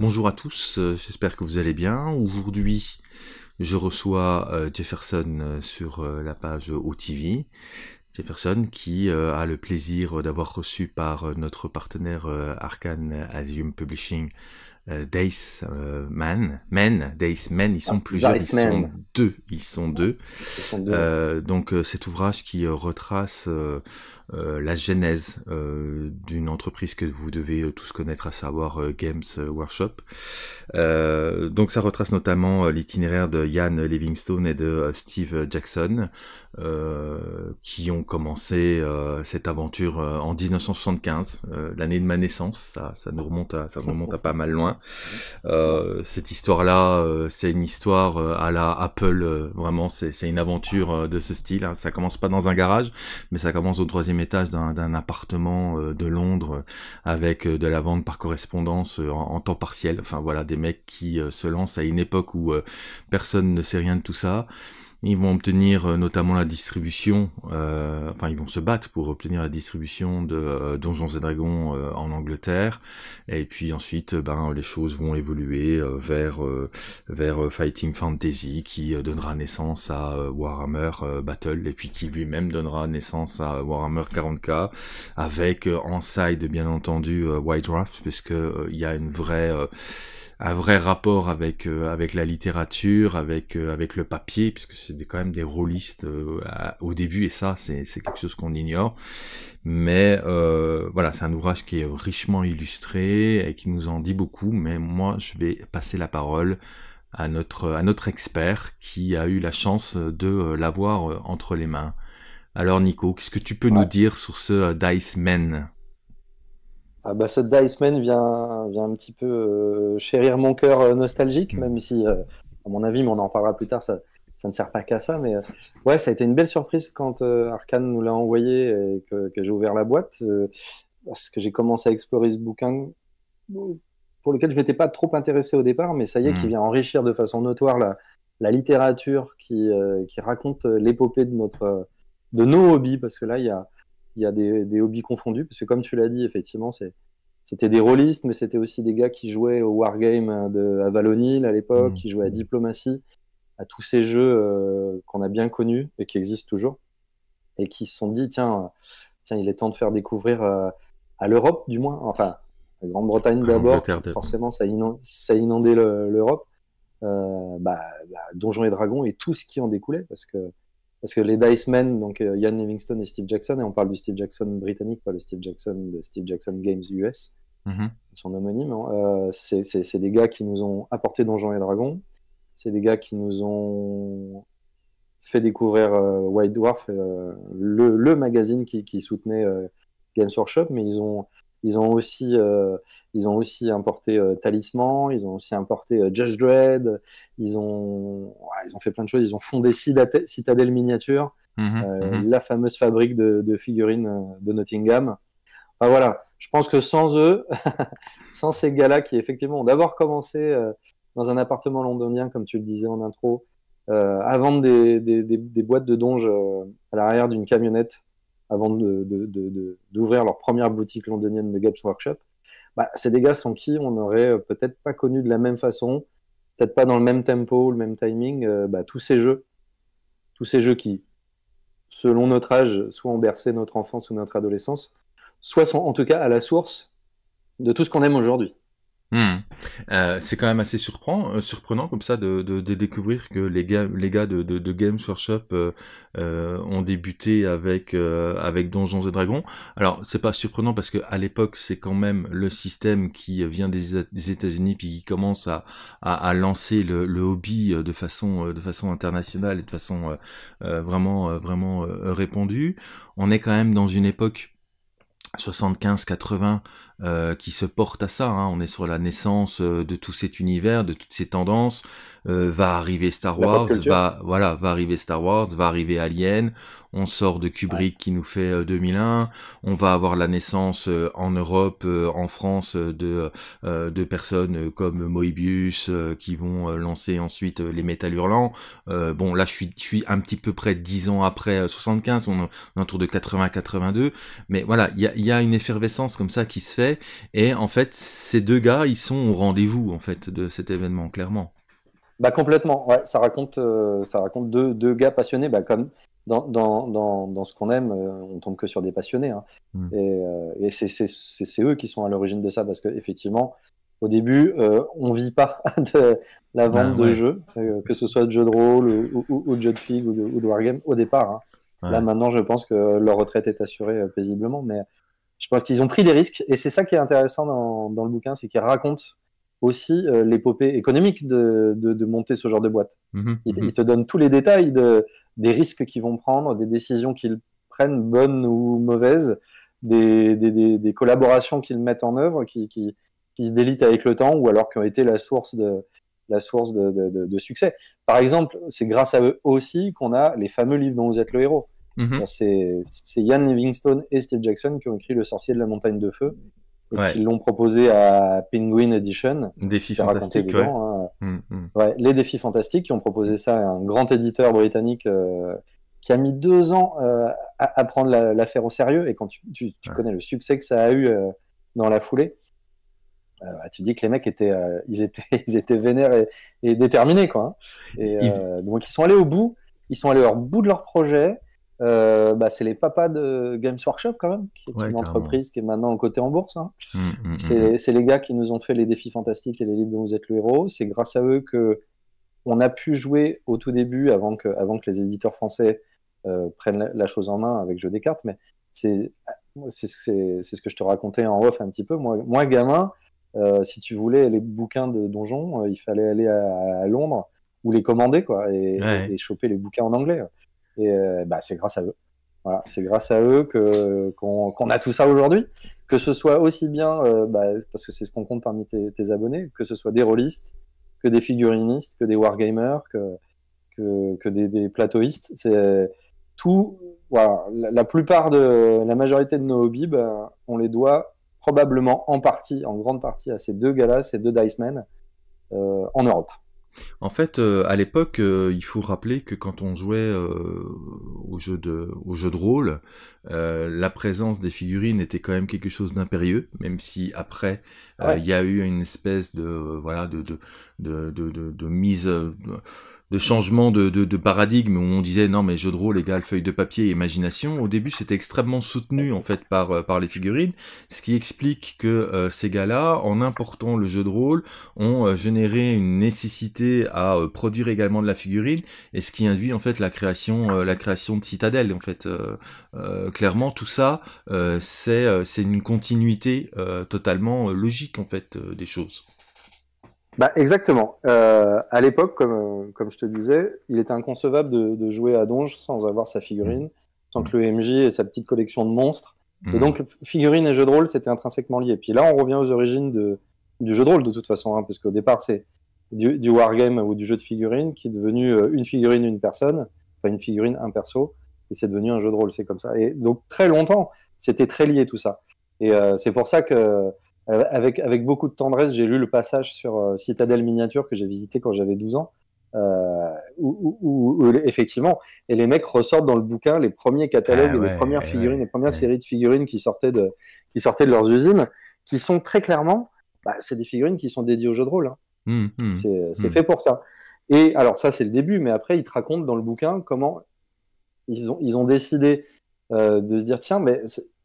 Bonjour à tous, euh, j'espère que vous allez bien. Aujourd'hui, je reçois euh, Jefferson euh, sur la page OTV. Jefferson qui a le plaisir d'avoir reçu par notre partenaire Arcane Asium Publishing euh, Days euh, Man, Men, Days Men, ils sont ah, plusieurs, ils sont, ah, deux, ils sont deux, euh, donc cet ouvrage qui retrace la genèse d'une entreprise que vous devez tous connaître, à savoir Games Workshop. donc ça retrace notamment l'itinéraire de Ian Livingstone et de Steve Jackson, qui ont commencé cette aventure en 1975, l'année de ma naissance. Ça, nous remonte à, ça nous remonte à pas mal loin. Hein. Euh, cette histoire-là, euh, c'est une histoire euh, à la Apple, vraiment, c'est une aventure de ce style. Hein. Ça commence pas dans un garage, mais ça commence au troisième étage d'un appartement de Londres avec de la vente par correspondance en, en, temps partiel. Enfin voilà, des mecs qui se lancent à une époque où personne ne sait rien de tout ça. Ils vont obtenir euh, notamment la distribution, euh, enfin ils vont se battre pour obtenir la distribution de euh, Donjons et Dragons en Angleterre. Et puis ensuite, ben les choses vont évoluer vers vers Fighting Fantasy qui donnera naissance à Warhammer Battle et puis qui lui-même donnera naissance à Warhammer 40K avec en side bien entendu White Draft puisque il y a une vraie un vrai rapport avec euh, avec la littérature, avec euh, avec le papier, puisque c'est quand même des rôlistes euh, au début et ça c'est quelque chose qu'on ignore. Mais voilà, c'est un ouvrage qui est richement illustré et qui nous en dit beaucoup. Mais moi, je vais passer la parole à notre à notre expert qui a eu la chance de l'avoir entre les mains. Alors Nico, qu'est-ce que tu peux nous dire sur ce Dice Men ah bah ce Diceman vient, vient un petit peu euh, chérir mon cœur euh, nostalgique, même si, euh, à mon avis, mais on en parlera plus tard, ça, ça ne sert pas qu'à ça. Mais ouais, ça a été une belle surprise quand Arkane nous l'a envoyé et que, j'ai ouvert la boîte, parce que j'ai commencé à explorer ce bouquin pour lequel je m'étais pas trop intéressé au départ, mais ça y est, qui hmm. vient enrichir de façon notoire la, la littérature qui, qui raconte l'épopée de, notre, de nos hobbies, parce que là, il y a il y a des, hobbies confondus, parce que comme tu l'as dit, effectivement, c'était des rôlistes, mais c'était aussi des gars qui jouaient au Wargame de, à Valonil à l'époque, mmh. qui jouaient à Diplomatie, à tous ces jeux euh, qu'on a bien connus et qui existent toujours, et qui se sont dit, tiens, tiens il est temps de faire découvrir euh, à l'Europe, du moins, enfin, la Grande-Bretagne d'abord, forcément, ça, inond, ça inondait l'Europe, euh, bah, bah, Donjons et Dragons et tout ce qui en découlait, parce que parce que les Dice Men, donc euh, Ian Livingston et Steve Jackson, et on parle du Steve Jackson britannique, pas le Steve Jackson de Steve Jackson Games US, son homonyme, c'est des gars qui nous ont apporté Donjons et Dragons, c'est des gars qui nous ont fait découvrir euh, White Dwarf, euh, le, magazine qui soutenait Games Workshop, mais ils ont ils ont aussi, euh, ils ont aussi importé euh, Talisman, ils ont aussi importé euh, Judge Dredd, ils ont, ils ont fait plein de choses. Ils ont fondé Citadel, Citadel Miniature, mhm, mhm. la fameuse fabrique de, figurines de Nottingham. voilà, je pense que sans eux, sans ces gars-là qui effectivement ont d'abord commencé dans un appartement londonien, comme tu le disais en intro, à vendre des, des boîtes de donge à l'arrière d'une camionnette avant d'ouvrir de, de, leur première boutique londonienne de Gaps Workshop, bah, c'est des gars sans qui on n'aurait euh, peut-être pas connu de la même façon, peut-être pas dans le même tempo, le même timing, euh, bah, tous ces jeux, tous ces jeux qui, selon notre âge, soit ont bercé notre enfance ou notre adolescence, soit sont en tout cas à la source de tout ce qu'on aime aujourd'hui. Hmm. Euh, c'est quand même assez surprenant, euh, surprenant comme ça de, découvrir que les gars, les gars de, de Games Workshop euh, ont débuté avec avec Donjons et Dragons. Alors c'est pas surprenant parce que à l'époque c'est quand même le système qui vient des, États-Unis puis qui commence à, lancer le, hobby de façon de façon internationale et de façon vraiment vraiment répandue. On est quand même dans une époque 75-80 euh, qui se porte à ça. Hein. On est sur la naissance euh, de tout cet univers, de toutes ces tendances. Euh, va arriver Star Wars, va voilà, va arriver Star Wars, va arriver Alien. On sort de Kubrick qui nous fait 2001. On va avoir la naissance en Europe, en France de de personnes comme Moebius qui vont lancer ensuite les métal hurlants. bon, là je suis je suis un petit peu près 10 ans après 75, on est autour de 80-82, mais voilà, il y a, y a une effervescence comme ça qui se fait et en fait, ces deux gars, ils sont au rendez-vous en fait de cet événement, clairement. Bah complètement. Ouais, ça raconte, euh, ça raconte deux, gars passionnés, bah, comme dans, dans, dans, dans ce qu'on aime, euh, on tombe que sur des passionnés. Hein. Hmm. Et, euh, c'est eux qui sont à l'origine de ça parce qu'effectivement, au début, on vit pas de la bah, vente de jeux, que ce soit de jeux de rôle ou, de jeux de figues ou de, wargame au départ. Hein. Là maintenant, je pense que leur retraite est assurée paisiblement, mais je pense qu'ils ont pris des risques. Et c'est ça qui est intéressant dans, le bouquin, c'est qu'il raconte aussi euh, l'épopée économique de, monter ce genre de boîte. Mhm, Il te mhm. donne tous les détails des risques qu'ils vont prendre, des décisions qu'ils prennent, bonnes ou mauvaises, des, collaborations qu'ils mettent en œuvre, qui, qui, se délitent avec le temps ou alors qui ont été la source de, la source de, succès. Par exemple, c'est grâce à eux aussi qu'on a les fameux livres dont vous êtes le héros. Mhm. Bah, c'est Ian Livingstone et Steve Jackson qui ont écrit Le sorcier de la montagne de feu et qui l'ont proposé à Penguin Edition. Défis fantastiques. Hein. Mm, mm. les défis fantastiques qui ont proposé ça à un grand éditeur britannique euh, qui a mis deux ans euh, à, prendre l'affaire au sérieux. Et quand tu, connais le succès que ça a eu euh, dans la foulée. tu bah, tu dis que les mecs étaient, ils étaient, vénères et, déterminés, quoi. Hein. Donc ils sont allés au bout, ils sont allés au bout de leur projet. Euh, bah, c'est les papas de Games Workshop quand même, qui est une entreprise qui est maintenant cotée en bourse. Hein. Mm, mm, mm, c'est les gars qui nous ont fait les défis fantastiques et les livres dont vous êtes le héros. C'est grâce à eux que on a pu jouer au tout début, avant que, les éditeurs français euh, prennent la, chose en main avec jeu des cartes. Mais c'est ce que je te racontais en off un petit peu. Moi, gamin, euh, si tu voulais les bouquins de donjons, il fallait aller à, Londres ou les commander quoi, et, choper les bouquins en anglais. Et euh, bah, c'est grâce à eux. Voilà, c'est grâce à eux que qu'on a tout ça aujourd'hui. Que ce soit aussi bien, euh, bah, parce que c'est ce qu'on compte parmi tes, abonnés, que ce soit des rôlistes, que des figurinistes, que des wargamers, que que, des, des plateauistes. C'est tout. la, plupart de la majorité de nos hobbies, bah, on les doit probablement en partie, en grande partie, à ces deux galas, ces deux Dicemen euh, en Europe. En fait, euh, à l'époque, euh, il faut rappeler que quand on jouait euh, au, jeu de, au jeu de rôle, la présence des figurines était quand même quelque chose d'impérieux, même si après, il y a eu une espèce de, voilà, de, de, de, de, de mise de changement de, de, paradigme où on disait non mais jeu de rôle égale feuille de papier et imagination. Au début c'était extrêmement soutenu en fait par, euh, par les figurines, ce qui explique que euh, ces gars-là, en important le jeu de rôle, ont euh, généré une nécessité à produire également de la figurine et ce qui induit en fait la création, la création de citadelle en fait. clairement tout ça c'est c'est une continuité totalement logique en fait des choses. Bah, exactement. Euh, à l'époque, comme, euh, comme je te disais, il était inconcevable de, jouer à Donge sans avoir sa figurine, mmh. sans que le MJ et sa petite collection de monstres. Et mmh. donc, figurine et jeu de rôle, c'était intrinsèquement lié. Puis là, on revient aux origines du jeu de rôle, de toute façon, hein, parce qu'au départ, c'est du, wargame ou du jeu de figurine qui est devenu euh, une figurine, une personne, enfin une figurine, un perso, et c'est devenu un jeu de rôle, c'est comme ça. Et donc, très longtemps, c'était très lié tout ça. Et c'est pour ça que euh, avec, beaucoup de tendresse, j'ai lu le passage sur euh, Citadelle Miniature que j'ai visité quand j'avais 12 ans. Euh, où, effectivement, et les mecs ressortent dans le bouquin les premiers catalogues, ah les premières figurines, les premières séries de figurines qui sortaient de, qui sortaient de leurs usines, qui sont très clairement, bah, c'est des figurines qui sont dédiées au jeu de rôle. Hein. Mmh, mmh. c'est mmh. fait pour ça. Et alors ça, c'est le début, mais après, ils te racontent dans le bouquin comment ils ont, ils ont décidé de se dire, tiens, mais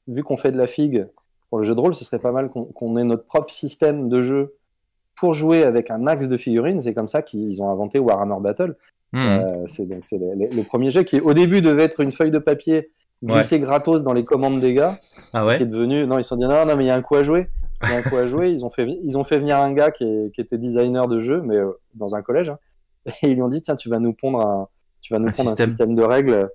vu qu'on fait de la figue, pour le jeu de rôle, ce serait pas mal qu'on ait notre propre système de jeu pour jouer avec un axe de figurines. C'est comme ça qu'ils ont inventé Warhammer Battle. Hmm. Euh, c'est donc le, premier jeu qui, au début, devait être une feuille de papier glissée gratos dans les commandes des gars. Ah ouais qui est devenu. Non, ils se sont dit non, non, mais il y a un coup à jouer. Il y a un coup à jouer. Ils ont fait, ils ont fait venir un gars qui, était designer de jeu, mais euh, dans un collège. Hein. Et ils lui ont dit tiens, tu vas nous pondre un, tu vas nous un système de règles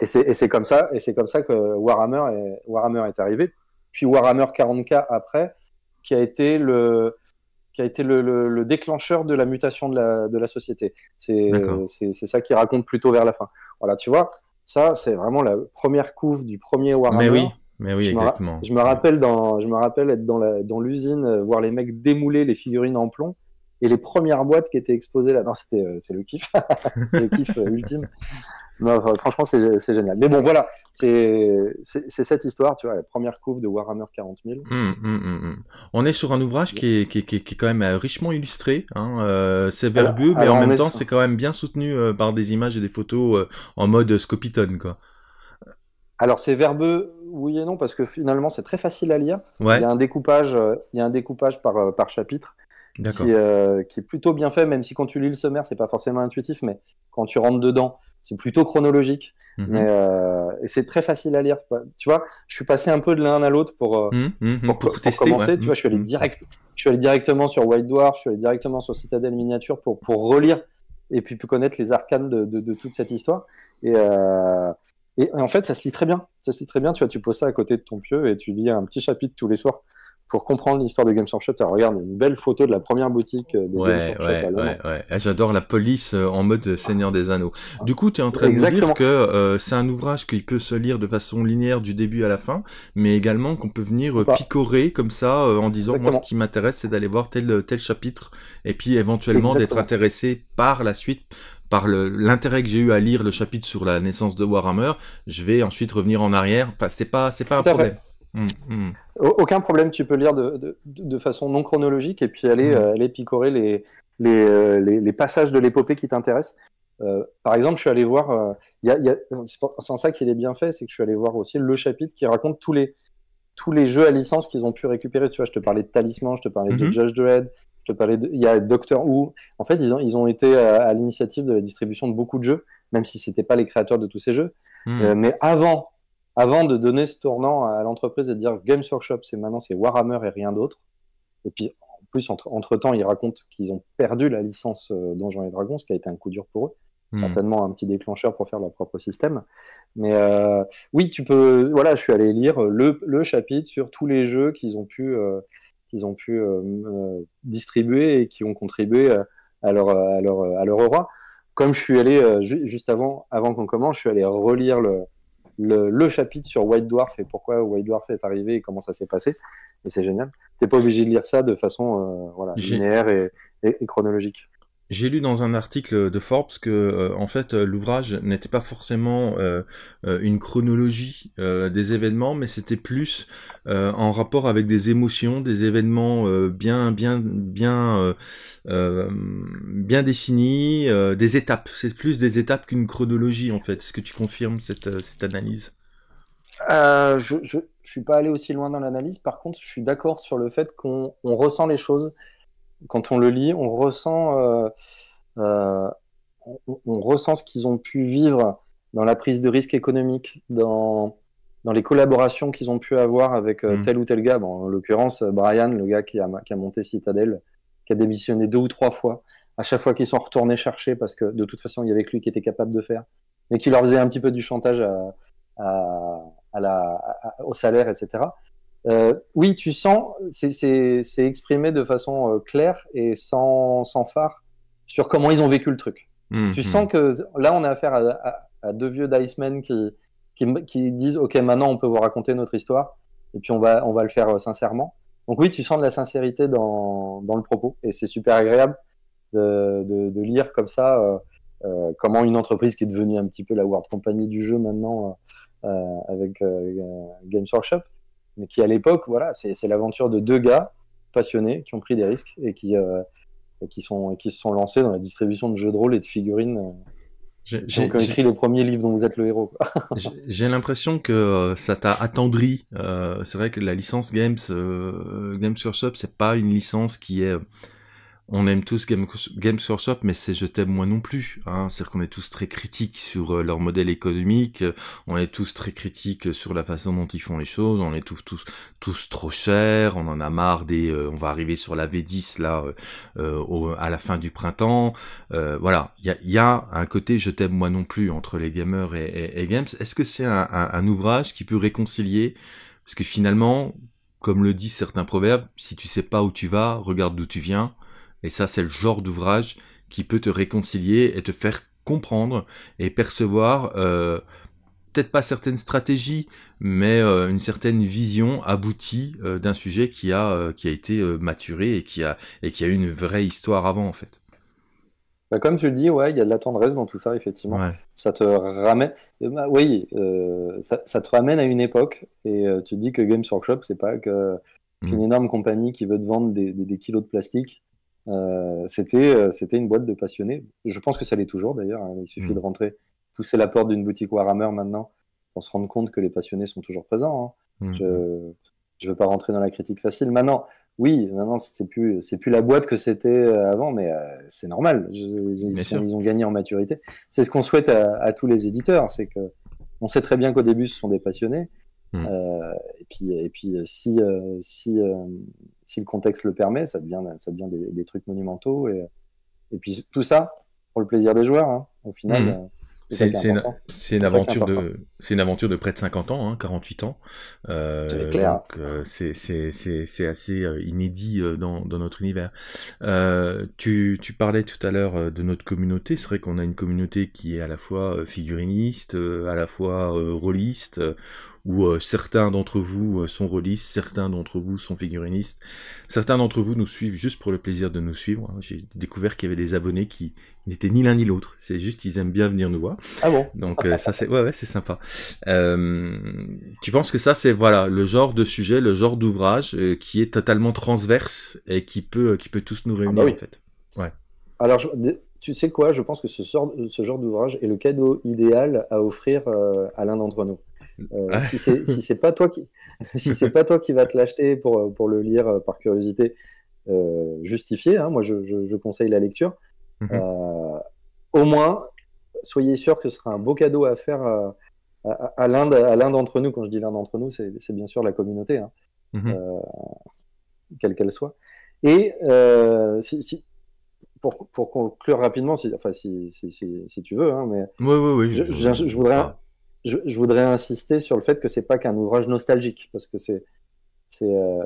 et c'est comme ça, et c'est comme ça que Warhammer est, Warhammer est arrivé. Puis Warhammer 40K après, qui a été le qui a été le, déclencheur de la mutation de la, société. C'est ça qui raconte plutôt vers la fin. Voilà, tu vois, ça c'est vraiment la première couve du premier Warhammer. Mais oui, mais oui, je exactement. Me je me rappelle je me rappelle être dans l'usine, euh, voir les mecs démouler les figurines en plomb et les premières boîtes qui étaient exposées là. Non, c'était euh, c'est le kiff, le kiff euh, ultime franchement, c'est génial. Mais bon, voilà, c'est cette histoire, tu vois, la première couve de Warhammer 40 hum, hum, hum, On est sur un ouvrage qui est, quand même euh, richement illustré. Hein. Euh, c'est verbeux, mais en même temps, c'est quand même bien soutenu euh, par des images et des photos en mode scopitone, quoi. Alors c'est verbeux, oui et non, parce que finalement c'est très facile à lire. Il y a un découpage, il y un découpage par, chapitre. Qui, qui, est plutôt bien fait, même si quand tu lis le sommaire, c'est pas forcément intuitif, mais quand tu rentres dedans, c'est plutôt chronologique. Mhm. Mais, euh, et c'est très facile à lire. Tu vois, je suis passé un peu de l'un à l'autre pour, euh, mhm, mhm, pour, tester, commencer. Tu vois, je suis, allé direct, je suis allé directement sur White Dwarf, je suis allé directement sur Citadel Miniature pour, pour relire et puis connaître les arcanes de, de, toute cette histoire. Et, euh, et en fait, ça se lit très bien. Ça se lit très bien. Tu vois, tu poses ça à côté de ton pieu et tu lis un petit chapitre tous les soirs pour comprendre l'histoire de Games Workshop, regarde, une belle photo de la première boutique euh, de ouais, Games Workshop. Ouais, ouais, ah, J'adore la police euh, en mode euh, Seigneur des Anneaux. Du coup, tu es en train de de dire que c'est un ouvrage qui peut se lire de façon linéaire du début à la fin, mais également qu'on peut venir picorer comme ça en disant moi ce qui m'intéresse c'est d'aller voir tel tel chapitre et puis éventuellement d'être intéressé par la suite par l'intérêt que j'ai eu à lire le chapitre sur la naissance de Warhammer, je vais ensuite revenir en arrière. Enfin, c'est pas c'est pas un problème. Mm, mm. Aucun problème, tu peux lire de, façon non chronologique et puis aller, mm. euh, aller picorer euh, les, les, passages de l'épopée qui t'intéressent. Euh, par exemple, je suis allé voir, c'est en ça qu'il est bien fait, c'est que je suis allé voir aussi le chapitre qui raconte tous les, tous les jeux à licence qu'ils ont pu récupérer. Tu vois, je te parlais de Talisman, je te parlais de mm-hmm. Judge Dredd, je te parlais de, il y a Doctor Who. En fait, ils ont, ils ont été à, à l'initiative de la distribution de beaucoup de jeux, même si c'était pas les créateurs de tous ces jeux. Mais avant avant de donner ce tournant à l'entreprise et de dire Games Workshop, c'est maintenant c'est Warhammer et rien d'autre. Et puis en plus, entre, temps, ils racontent qu'ils ont perdu la licence euh, Donjons et Dragons, ce qui a été un coup dur pour eux. Hmm. Certainement un petit déclencheur pour faire leur propre système. Mais euh, oui, tu peux. Voilà, je suis allé lire le, chapitre sur tous les jeux qu'ils ont pu, euh, qu'ils ont pu distribuer et qui ont contribué à leur, à leur, à leur aura. Comme je suis allé juste avant, avant qu'on commence, je suis allé relire le, le, chapitre sur White Dwarf et pourquoi White Dwarf est arrivé et comment ça s'est passé. Et c'est génial. T'es pas obligé de lire ça de façon euh, linéaire et, chronologique. J'ai lu dans un article de Forbes que euh, en fait euh, l'ouvrage n'était pas forcément euh, une chronologie des événements, mais c'était plus en rapport avec des émotions, des événements bien bien bien bien définis, des étapes. C'est plus des étapes qu'une chronologie en fait. Est-ce que tu confirmes cette, cette analyse Je ne suis pas allé aussi loin dans l'analyse. Par contre, je suis d'accord sur le fait qu'on ressent les choses quand on le lit, on ressent, euh, euh, on, ressent ce qu'ils ont pu vivre dans la prise de risque économique, dans, dans les collaborations qu'ils ont pu avoir avec euh, mm. tel ou tel gars. Bon, en l'occurrence, Brian, le gars qui a, monté Citadel, qui a démissionné deux ou trois fois, à chaque fois qu'ils sont retournés chercher, parce que de toute façon, il y avait que lui qui était capable de faire, mais qui leur faisait un petit peu du chantage au salaire, etc. Euh, oui, tu sens, c'est exprimé de façon euh, claire et sans, sans, phare sur comment ils ont vécu le truc. Hmm, tu hmm. sens que là, on a affaire à, deux vieux Dicemen qui, qui, disent Ok, maintenant, on peut vous raconter notre histoire et puis on va, on va le faire euh, sincèrement. Donc, oui, tu sens de la sincérité dans, le propos et c'est super agréable de, de, lire comme ça comment une entreprise qui est devenue un petit peu la World Company du jeu maintenant avec Games Workshop mais qui à l'époque, voilà, c'est l'aventure de deux gars passionnés qui ont pris des risques et qui, euh, qui, sont, qui se sont lancés dans la distribution de jeux de rôle et de figurines. Euh. J'ai euh, écrit le premier livre dont vous êtes le héros. J'ai l'impression que ça t'a attendri. c'est vrai que la licence Games, euh, Games Workshop, c'est pas une licence qui est on aime tous Games, Workshop, mais c'est je t'aime moi non plus. Hein. C'est-à-dire qu'on est tous très critiques sur euh, leur modèle économique, on est tous très critiques sur la façon dont ils font les choses, on les trouve tous tous trop chers, on en a marre des, euh, on va arriver sur la V10 là euh, à la fin du printemps. voilà, il y a, un côté je t'aime moi non plus entre les gamers et, Games. Est-ce que c'est un, ouvrage qui peut réconcilier parce que finalement, comme le disent certains proverbes, si tu sais pas où tu vas, regarde d'où tu viens. Et ça, c'est le genre d'ouvrage qui peut te réconcilier et te faire comprendre et percevoir euh, peut-être pas certaines stratégies, mais euh, une certaine vision aboutie euh, d'un sujet qui a qui a été maturé et qui a et qui a une vraie histoire avant en fait. Bah comme tu le dis, ouais, il y a de la tendresse dans tout ça, effectivement. Ça te ramène, bah, oui, ça, te ramène à une époque et tu dis que Games Workshop, c'est pas mmh. qu'une une énorme compagnie qui veut te vendre des kilos de plastique euh, c'était, euh, c'était une boîte de passionnés. Je pense que ça l'est toujours d'ailleurs. Hein. Il suffit mm. de rentrer, pousser la porte d'une boutique Warhammer maintenant pour se rendre compte que les passionnés sont toujours présents. Hein. Mm. Je ne veux pas rentrer dans la critique facile. Maintenant, oui, maintenant c'est plus c'est plus la boîte que c'était euh, avant, mais c'est normal. ils, ont gagné en maturité. C'est ce qu'on souhaite à, tous les éditeurs, c'est que on sait très bien qu'au début ce sont des passionnés. Mm. et puis et puis si si si le contexte le permet, ça devient, ça devient des, trucs monumentaux. Et, puis tout ça pour le plaisir des joueurs, hein, au final. Mhm. Euh, c'est une, aventure de, c'est une aventure de près de 50 ans, 48 hein, ans. Euh, euh, c'est c'est assez inédit dans, notre univers. tu, tu parlais tout à l'heure de notre communauté. C'est vrai qu'on a une communauté qui est à la fois figuriniste, à la fois rôliste où euh, certains d'entre vous euh, sont rôlistes, certains d'entre vous sont figurinistes, certains d'entre vous nous suivent juste pour le plaisir de nous suivre. Hein. J'ai découvert qu'il y avait des abonnés qui n'étaient ni l'un ni l'autre. C'est juste ils aiment bien venir nous voir. Ah bon Donc euh, ça c'est ouais ouais c'est sympa. tu penses que ça c'est voilà le genre de sujet, le genre d'ouvrage qui est totalement transverse et qui peut qui peut tous nous réunir ah bah en fait. Ouais. Alors tu sais quoi, je pense que ce, genre d'ouvrage est le cadeau idéal à offrir à l'un d'entre nous. Euh, si c'est pas toi qui si c'est pas toi qui va te l'acheter pour, euh, pour le lire euh, par curiosité justifié, hein, moi je, je, conseille la lecture. Mhm. au moins, soyez sûr que ce sera un beau cadeau à faire à, à l'un d'entre nous. Quand je dis l'un d'entre nous, c'est bien sûr la communauté, hein. mhm. quelle qu'elle soit. Et si, pour, pour, conclure rapidement, si, enfin, si, tu veux, hein, mais oui, oui, oui, je, voudrais ah je, voudrais insister sur le fait que c'est pas qu'un ouvrage nostalgique, parce que c'est c'est euh,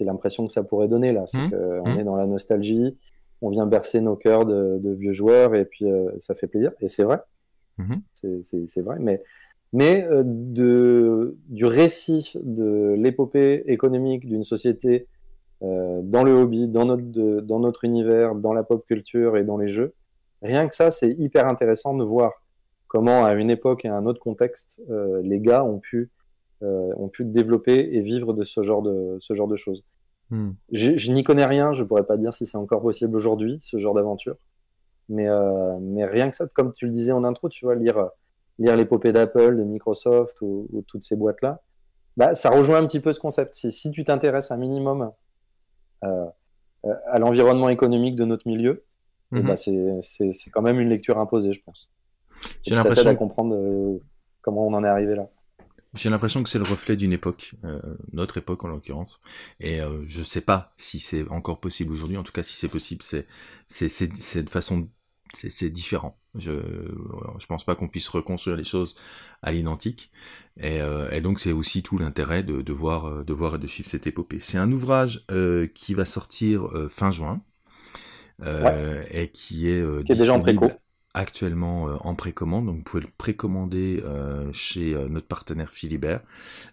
l'impression que ça pourrait donner là. C'est hmm. hmm. est dans la nostalgie, on vient bercer nos cœurs de, vieux joueurs et puis euh, ça fait plaisir. Et c'est vrai, hmm. c'est vrai. Mais, mais euh, de, du récit de l'épopée économique d'une société dans le hobby, dans notre, dans notre univers, dans la pop culture et dans les jeux, rien que ça, c'est hyper intéressant de voir comment à une époque et à un autre contexte, euh, les gars ont pu, euh, ont pu développer et vivre de ce genre de, ce genre de choses. Hmm. Je, n'y connais rien, je pourrais pas dire si c'est encore possible aujourd'hui, ce genre d'aventure. Mais, euh, mais rien que ça, comme tu le disais en intro, tu vois, lire, lire l'épopée d'Apple, de Microsoft ou, toutes ces boîtes-là, bah, ça rejoint un petit peu ce concept. Si, si tu t'intéresses un minimum à l'environnement économique de notre milieu, eh mhm. bah, c'est quand même une lecture imposée, je pense. J'ai l'impression de comprendre euh, comment on en est arrivé là. J'ai l'impression que c'est le reflet d'une époque, euh, notre époque en l'occurrence, et je euh, je sais pas si c'est encore possible aujourd'hui. En tout cas, si c'est possible, c'est de façon c'est différent. Je je pense pas qu'on puisse reconstruire les choses à l'identique, et, donc c'est aussi tout l'intérêt de, voir de voir et de suivre cette épopée. C'est un ouvrage qui va sortir fin juin et qui est, disponible... déjà en préco actuellement euh, en précommande. Donc vous pouvez le précommander euh, chez euh, notre partenaire Philibert.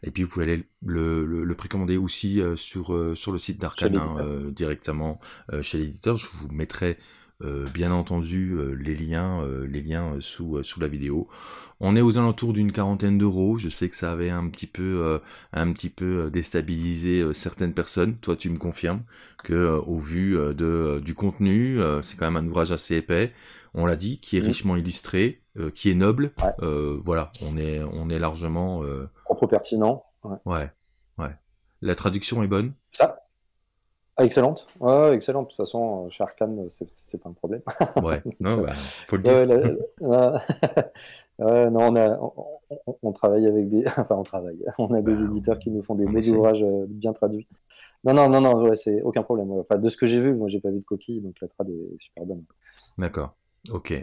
Et puis vous pouvez aller le, le, précommander aussi sur, sur le site d'Arcane hein, directement chez l'éditeur. Je vous mettrai euh, bien entendu euh, les liens, euh, les liens sous, sous la vidéo. On est aux alentours d'une quarantaine d'euros. Je sais que ça avait un petit peu, un petit peu déstabilisé certaines personnes. Toi, tu me confirmes que, au vu de, du contenu, c'est quand même un ouvrage assez épais. On l'a dit, qui est mmh. richement illustré, qui est noble. voilà, on est, on est largement. Euh... Propre pertinent. Ouais. ouais. ouais, La traduction est bonne. Ça, ah, excellente, ouais, excellente. De toute façon, euh, chez Arkham, c'est pas un problème. ouais, non, il bah, faut le dire. non, on, on, travaille avec des, enfin, on travaille. On a des bah, éditeurs qui nous font des beaux ouvrages euh, bien traduits. Non, non, non, non, ouais, c'est aucun problème. Enfin, de ce que j'ai vu, moi, j'ai pas vu de coquille, donc la trad est super bonne. D'accord. Ok.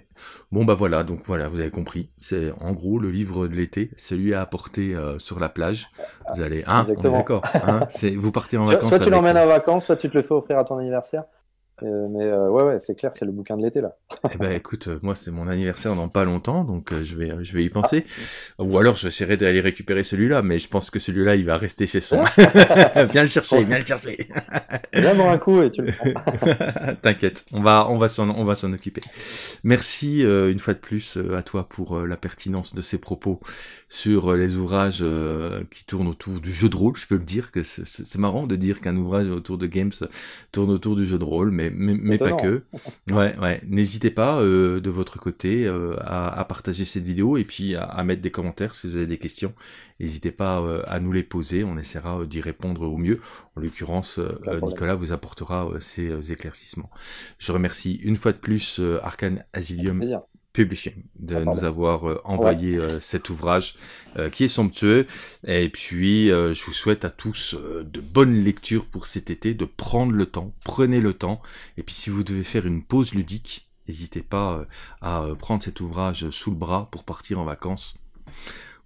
Bon bah voilà, donc voilà, vous avez compris. C'est en gros le livre de l'été, celui à apporter euh, sur la plage. Vous allez, hein, d'accord. Hein, vous partez en vacances. Soit tu l'emmènes en vacances, soit tu te le fais offrir à ton anniversaire. Euh, mais euh, ouais, ouais c'est clair, c'est le bouquin de l'été là. Eh ben écoute, euh, moi c'est mon anniversaire dans pas longtemps, donc je vais, je vais y penser. Ah. Ou alors j'essaierai d'aller récupérer celui-là, mais je pense que celui-là il va rester chez soi, viens le chercher, viens le chercher. viens un coup et tu T'inquiète, on va, on va s'en, on va s'en occuper. Merci une fois de plus à toi pour la pertinence de ces propos sur les ouvrages qui tournent autour du jeu de rôle. Je peux le dire que c'est marrant de dire qu'un ouvrage autour de games tourne autour du jeu de rôle, mais mais, pas que. Hein. Ouais, N'hésitez pas euh, de votre côté euh, à, partager cette vidéo et puis à, mettre des commentaires si vous avez des questions. N'hésitez pas euh, à nous les poser, on essaiera d'y répondre au mieux. En l'occurrence, Nicolas vous apportera ses éclaircissements. Je remercie une fois de plus Arcane Asilium Publishing de ah, nous avoir euh, envoyé euh, cet ouvrage euh, qui est somptueux. Et puis, je vous souhaite à tous de bonnes lectures pour cet été, de prendre le temps, prenez le temps. Et puis, si vous devez faire une pause ludique, n'hésitez pas à prendre cet ouvrage sous le bras pour partir en vacances.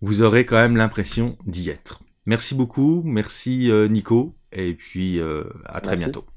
Vous aurez quand même l'impression d'y être. Merci beaucoup, merci Nico, et puis à très bientôt.